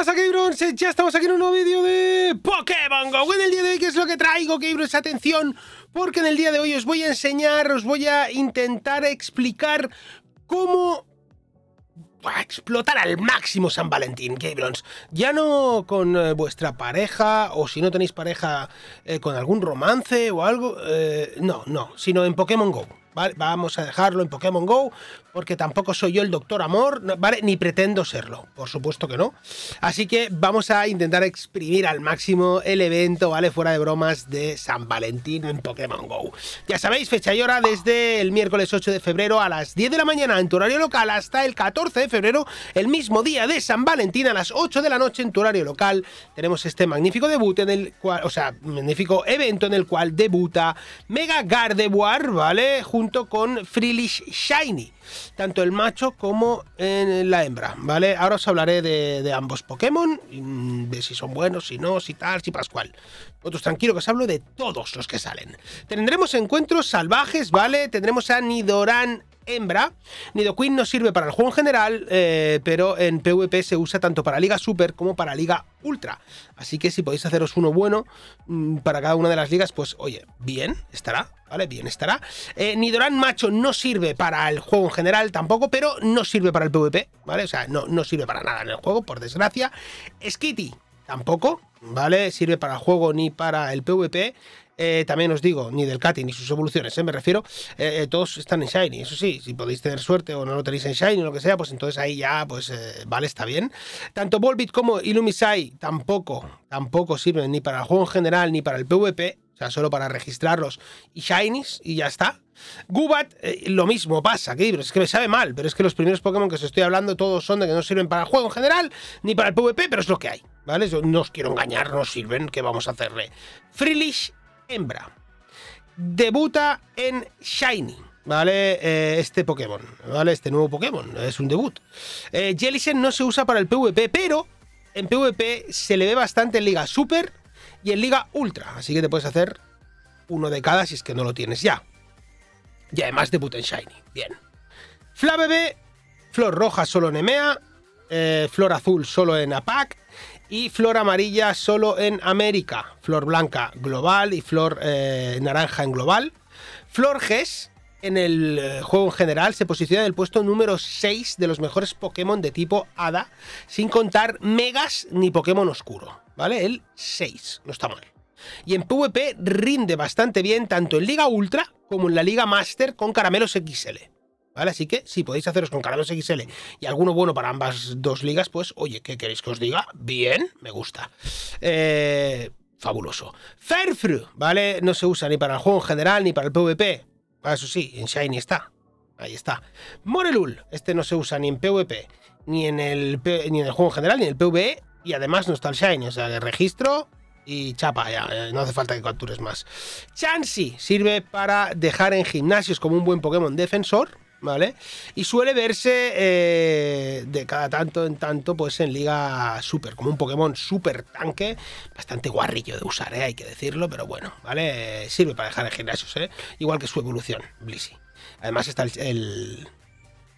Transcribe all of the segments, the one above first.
pasa Gabrons, eh, Ya estamos aquí en un nuevo vídeo de Pokémon GO En el día de hoy, ¿qué es lo que traigo Gabrons? Atención, porque en el día de hoy os voy a enseñar, os voy a intentar explicar cómo explotar al máximo San Valentín, Gabrons. Ya no con eh, vuestra pareja, o si no tenéis pareja, eh, con algún romance o algo. no, no, sino en Pokémon Go. Vamos a dejarlo en Pokémon Go, porque tampoco soy yo el doctor amor, ¿vale? Ni pretendo serlo, por supuesto que no. Así que vamos a intentar exprimir al máximo el evento, ¿vale? Fuera de bromas de San Valentín en Pokémon Go. Ya sabéis, fecha y hora desde el miércoles 8 de febrero a las 10 de la mañana en tu horario local hasta el 14 de febrero, el mismo día de San Valentín a las 8 de la noche en tu horario local. Tenemos este magnífico debut en el cual, o sea, magnífico evento en el cual debuta Mega Gardevoir, ¿vale? Junto con Freelish Shiny, tanto el macho como en eh, la hembra, ¿vale? Ahora os hablaré de, ambos Pokémon, mm, de si son buenos, si no, si tal, si pascual. Otros tranquilo que os hablo de todos los que salen. Tendremos encuentros salvajes, ¿vale? Tendremos a Nidoran hembra. Queen no sirve para el juego en general, eh, pero en PvP se usa tanto para Liga Super como para Liga Ultra. Así que si podéis haceros uno bueno mm, para cada una de las ligas, pues oye, bien, estará, ¿vale? Bien estará. Eh, Nidoran macho no sirve para el juego en general tampoco, pero no sirve para el PvP, ¿vale? O sea, no, no sirve para nada en el juego, por desgracia. Skitty tampoco, ¿vale? Sirve para el juego ni para el PvP. Eh, también os digo, ni del Katy, ni sus evoluciones, ¿eh? me refiero, eh, eh, todos están en Shiny, eso sí, si podéis tener suerte o no lo tenéis en Shiny o lo que sea, pues entonces ahí ya, pues vale, está bien. Tanto Volbit como Illumisai tampoco, tampoco sirven ni para el juego en general ni para el PvP, o sea, solo para registrarlos y Shinies y ya está. Gubat, lo mismo pasa, que es que me sabe mal, pero es que los primeros Pokémon que os estoy hablando todos son de que no sirven para el juego en general, ni para el PvP, pero es lo que hay, ¿vale? Yo no os quiero engañar, no sirven, ¿qué vamos a hacerle? Freelish hembra. Debuta en Shiny. ¿Vale? Eh, este Pokémon, ¿vale? Este nuevo Pokémon, es un debut. Eh, no se usa para el PvP, pero en PvP se le ve bastante en Liga Super y en Liga Ultra, así que te puedes hacer uno de cada si es que no lo tienes ya. Y además debuta en Shiny, bien. Flabebe, Flor Roja solo en EMEA, eh, Flor Azul solo en APAC y flor amarilla solo en América, flor blanca global y flor eh, naranja en global. Flor Ges en el eh, juego en general se posiciona en el puesto número 6 de los mejores Pokémon de tipo Hada, sin contar megas ni Pokémon oscuro, ¿vale? El 6, no está mal. Y en PvP rinde bastante bien tanto en Liga Ultra como en la Liga Master con caramelos XL. ¿Vale? Así que si podéis haceros con Calados XL y alguno bueno para ambas dos ligas, pues oye, ¿qué queréis que os diga? Bien, me gusta. Eh, fabuloso. Fairfru, ¿vale? No se usa ni para el juego en general ni para el PvP. Ah, eso sí, en Shiny está. Ahí está. Morelul, este no se usa ni en PvP, ni en el, el juego en general, ni en el PvE, y además no está el Shiny, o sea, de registro y chapa, ya, no hace falta que captures más. Chansey sirve para dejar en gimnasios como un buen Pokémon defensor, ¿vale? Y suele verse eh, de cada tanto en tanto, pues en Liga Super, como un Pokémon super tanque, bastante guarrillo de usar, ¿eh? hay que decirlo, pero bueno, ¿vale? Sirve para dejar generar gimnasios, ¿eh? Igual que su evolución, Blissey. Además está el,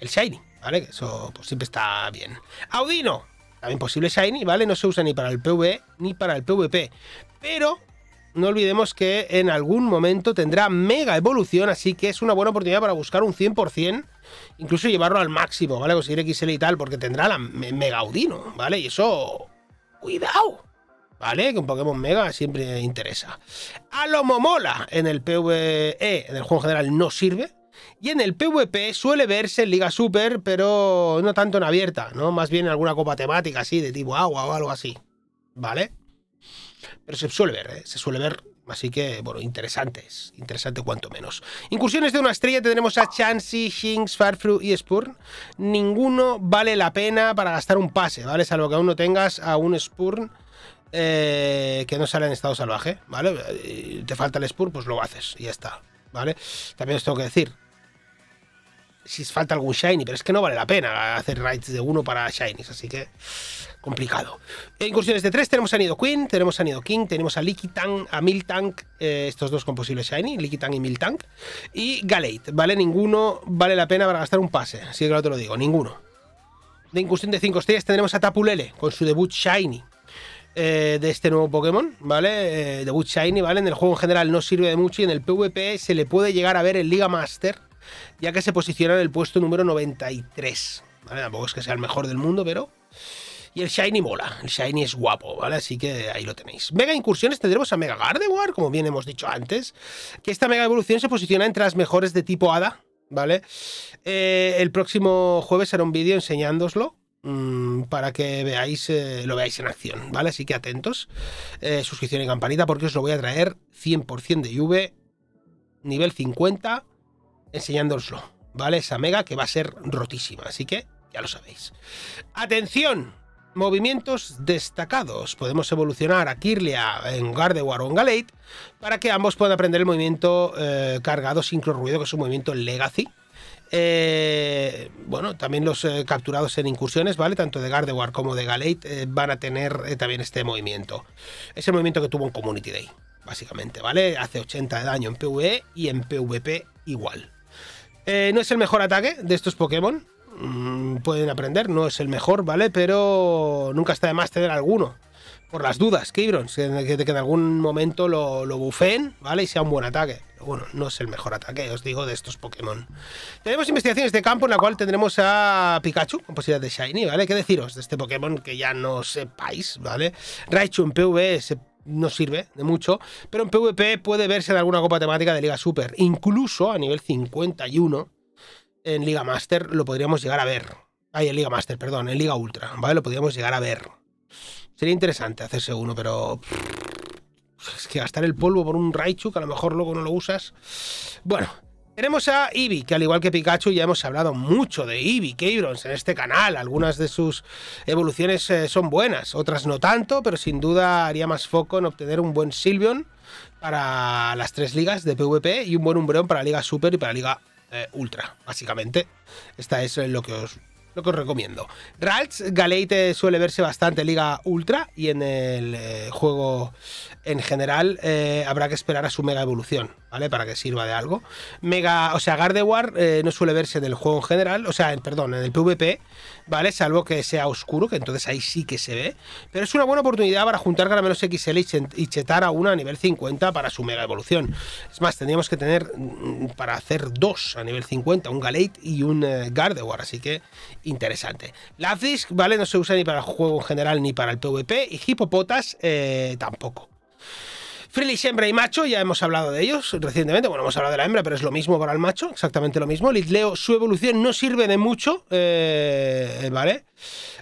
el, Shiny, ¿vale? Eso pues, siempre está bien. Audino, también posible Shiny, ¿vale? No se usa ni para el PvE ni para el PvP, pero no olvidemos que en algún momento tendrá mega evolución, así que es una buena oportunidad para buscar un 100%, incluso llevarlo al máximo, ¿vale? Conseguir XL y tal, porque tendrá la mega Audino, ¿vale? Y eso, cuidado, ¿vale? Que un Pokémon mega siempre interesa. Alomomola en el PvE, en el juego general, no sirve, y en el PvP suele verse en Liga Super, pero no tanto en abierta, ¿no? Más bien en alguna copa temática así, de tipo agua o algo así. ¿Vale? pero se suele ver, ¿eh? se suele ver. Así que, bueno, interesantes, interesante cuanto menos. Incursiones de una estrella Tenemos a Chansey, Shinx, Farfru y Spurn. Ninguno vale la pena para gastar un pase, ¿vale? Salvo que aún no tengas a un Spurn eh, que no sale en estado salvaje, ¿vale? Te falta el Spurn, pues lo haces y ya está, ¿vale? También os tengo que decir, si falta algún shiny, pero es que no vale la pena hacer raids de uno para shinies, así que complicado. En incursiones de tres tenemos a Nido Queen, tenemos a Nido King, tenemos a Likitang, a Miltank, eh, estos dos con posibles Shiny, Likitang y Miltank. Y Galate, ¿vale? Ninguno vale la pena para gastar un pase, así que lo te lo digo, ninguno. De incursión de 5 estrellas tendremos a Tapulele con su debut Shiny. Eh, de este nuevo Pokémon, ¿vale? Eh, debut Shiny, ¿vale? En el juego en general no sirve de mucho y en el PvP se le puede llegar a ver en Liga Master, ya que se posiciona en el puesto número 93, ¿vale? Tampoco es que sea el mejor del mundo, pero y el Shiny mola, el Shiny es guapo, ¿vale? Así que ahí lo tenéis. Mega incursiones tendremos a Mega Gardevoir, como bien hemos dicho antes, que esta Mega Evolución se posiciona entre las mejores de tipo Hada, ¿vale? Eh, el próximo jueves haré un vídeo enseñándoslo, mm, para que veáis, eh, lo veáis en acción, ¿vale? Así que atentos, eh, suscripción y campanita porque os lo voy a traer 100% de UV, nivel 50, enseñándoslo, ¿vale? Esa mega que va a ser rotísima, así que ya lo sabéis. ¡Atención! movimientos destacados. Podemos evolucionar a Kirlia en o en Galade para que ambos puedan aprender el movimiento eh, Cargado, sin Ruido, que es un movimiento legacy. Eh, bueno, también los eh, capturados en incursiones, ¿vale? Tanto de Gardevoir como de Galate van a tener también este movimiento. Es el movimiento que tuvo en Community Day, básicamente, ¿vale? Hace 80 de daño en PvE y en PvP igual. no es el mejor ataque de estos Pokémon, Mm, pueden aprender, no es el mejor, ¿vale? Pero nunca está de más tener alguno. Por las dudas, Keybrons, que, que en algún momento lo, lo bufeen, ¿vale? Y sea un buen ataque bueno, no es el mejor ataque, os digo, de estos Pokémon. Tenemos investigaciones de campo en la cual tendremos a Pikachu, con posibilidad de Shiny, ¿vale? ¿Qué deciros de este Pokémon que ya no sepáis, ¿vale? Raichu en PvE no sirve de mucho, pero en PvP puede verse en alguna copa temática de Liga Super, incluso a nivel 51, en Liga Master lo podríamos llegar a ver. Ay, en Liga Master, perdón, en Liga Ultra, ¿vale? Lo podríamos llegar a ver. Sería interesante hacerse uno, pero. Es que gastar el polvo por un Raichu, que a lo mejor luego no lo usas. Bueno, tenemos a Eevee, que al igual que Pikachu ya hemos hablado mucho de Eevee, KeyBrons, en este canal. Algunas de sus evoluciones eh, son buenas, otras no tanto, pero sin duda haría más foco en obtener un buen Sylveon para las tres ligas de PvP y un buen Umbreon para Liga Super y para Liga eh, ultra, básicamente. Esta es eh, lo que os lo que os recomiendo. Ralts Galeite eh, suele verse bastante Liga Ultra y en el juego en general habrá que esperar a su mega evolución. ¿vale? Para que sirva de algo. Mega, o sea, Gardevoir eh, no suele verse en el juego en general, o sea, perdón, en el PvP, ¿vale? Salvo que sea oscuro, que entonces ahí sí que se ve. Pero es una buena oportunidad para juntar caramelos XL y chetar a una a nivel 50 para su mega evolución. Es más, tendríamos que tener mm, para hacer dos a nivel 50, un Galate y un eh, Gardevoir, así que interesante. Lapdisk, ¿vale? No se usa ni para el juego en general ni para el PvP y Hipopotas eh, tampoco. Frilly hembra y macho, ya hemos hablado de ellos recientemente. Bueno, hemos hablado de la hembra, pero es lo mismo para el macho, exactamente lo mismo. Litleo, su evolución no sirve de mucho, eh, ¿vale?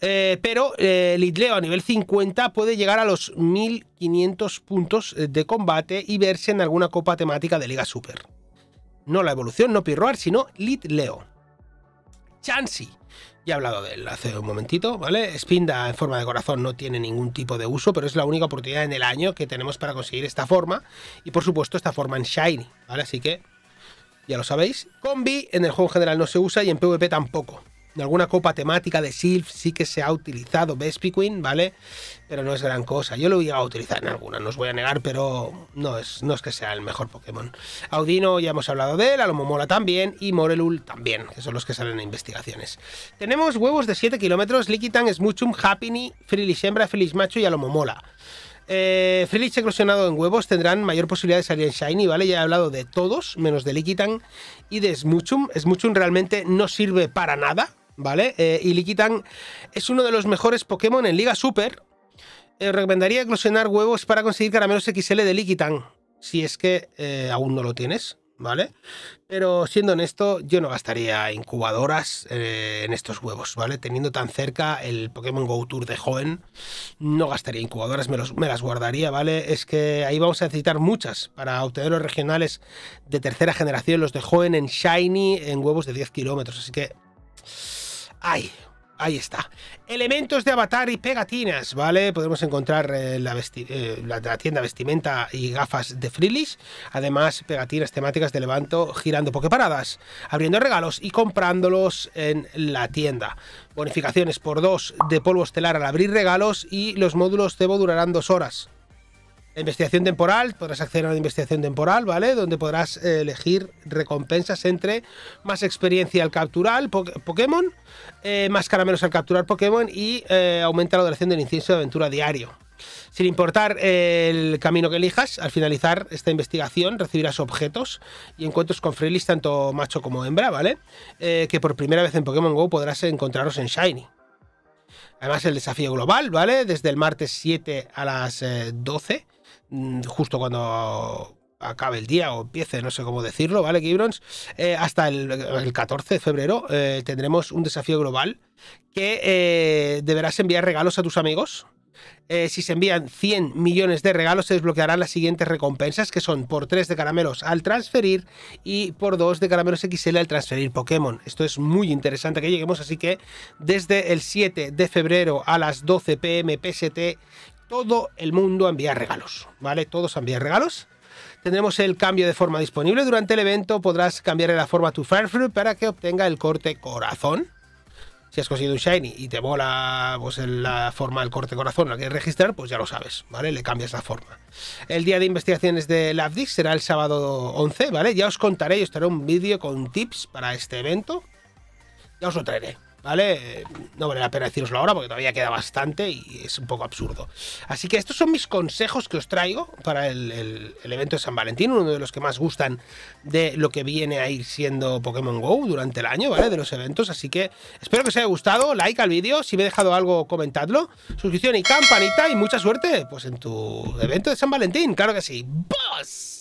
Eh, pero eh, Litleo a nivel 50 puede llegar a los 1500 puntos de combate y verse en alguna copa temática de Liga Super. No la evolución, no Pirroar, sino Litleo. Chansey. Ya he hablado de él hace un momentito, ¿vale? Spinda en forma de corazón no tiene ningún tipo de uso, pero es la única oportunidad en el año que tenemos para conseguir esta forma. Y por supuesto, esta forma en Shiny, ¿vale? Así que ya lo sabéis. Combi en el juego en general no se usa y en PvP tampoco. En alguna copa temática de Sylph sí que se ha utilizado Bespiquin, ¿vale? Pero no es gran cosa. Yo lo he a utilizar en alguna, no os voy a negar, pero no es, no es que sea el mejor Pokémon. Audino ya hemos hablado de él, Alomomola también y Morelul también, que son los que salen en investigaciones. Tenemos huevos de 7 kilómetros, Liquitan, Smuchum, Happiny, Freelish Hembra, Freelish Macho y Alomomola. Eh, eclosionado en huevos tendrán mayor posibilidad de salir en Shiny, ¿vale? Ya he hablado de todos, menos de Liquitan y de Smuchum. Smuchum realmente no sirve para nada, ¿vale? Eh, y Liquitan es uno de los mejores Pokémon en Liga Super. Eh, recomendaría eclosionar huevos para conseguir caramelos XL de Liquitan, si es que eh, aún no lo tienes, ¿vale? Pero siendo honesto, yo no gastaría incubadoras en estos huevos, ¿vale? Teniendo tan cerca el Pokémon Go Tour de joven, no gastaría incubadoras, me, las guardaría, ¿vale? Es que ahí vamos a necesitar muchas para obtener los regionales de tercera generación, los de joven en Shiny, en huevos de 10 kilómetros, así que... Ay, ahí está. Elementos de avatar y pegatinas, ¿vale? Podemos encontrar eh, eh, la, la, tienda vestimenta y gafas de frilis. Además, pegatinas temáticas de Levanto girando paradas, abriendo regalos y comprándolos en la tienda. Bonificaciones por dos de polvo estelar al abrir regalos y los módulos Cebo durarán dos horas. Investigación temporal, podrás acceder a una investigación temporal, ¿vale? Donde podrás eh, elegir recompensas entre más experiencia al capturar Pokémon, eh, más caramelos al capturar Pokémon y eh, aumenta la duración del incienso de aventura diario. Sin importar el camino que elijas, al finalizar esta investigación recibirás objetos y encuentros con Freelis tanto macho como hembra, ¿vale? que por primera vez en Pokémon GO podrás encontraros en Shiny. Además el desafío global, ¿vale? Desde el martes 7 a las 12 Mm, justo cuando acabe el día o empiece, no sé cómo decirlo, ¿vale, Gibrons? Eh, hasta el, 14 de febrero eh, tendremos un desafío global que eh, deberás enviar regalos a tus amigos. si se envían 100 millones de regalos, se desbloquearán las siguientes recompensas, que son por 3 de caramelos al transferir y por 2 de caramelos XL al transferir Pokémon. Esto es muy interesante que lleguemos, así que desde el 7 de febrero a las 12 pm PST todo el mundo a enviar regalos, ¿vale? Todos a enviar regalos. Tendremos el cambio de forma disponible durante el evento. Podrás cambiar la forma tu firefruit para que obtenga el corte corazón. Si has conseguido un Shiny y te mola pues, la forma del corte corazón, la que registrar, pues ya lo sabes, ¿vale? Le cambias la forma. El día de investigaciones de LabDix será el sábado 11, ¿vale? Ya os contaré, y os traeré un vídeo con tips para este evento. Ya os lo traeré, ¿vale? No vale la pena deciroslo ahora porque todavía queda bastante y es un poco absurdo. Así que estos son mis consejos que os traigo para el, evento de San Valentín, uno de los que más gustan de lo que viene a ir siendo Pokémon GO durante el año, ¿vale? De los eventos, así que espero que os haya gustado, like al vídeo, si me he dejado algo comentadlo, suscripción y campanita y mucha suerte pues en tu evento de San Valentín, claro que sí. ¡Boss!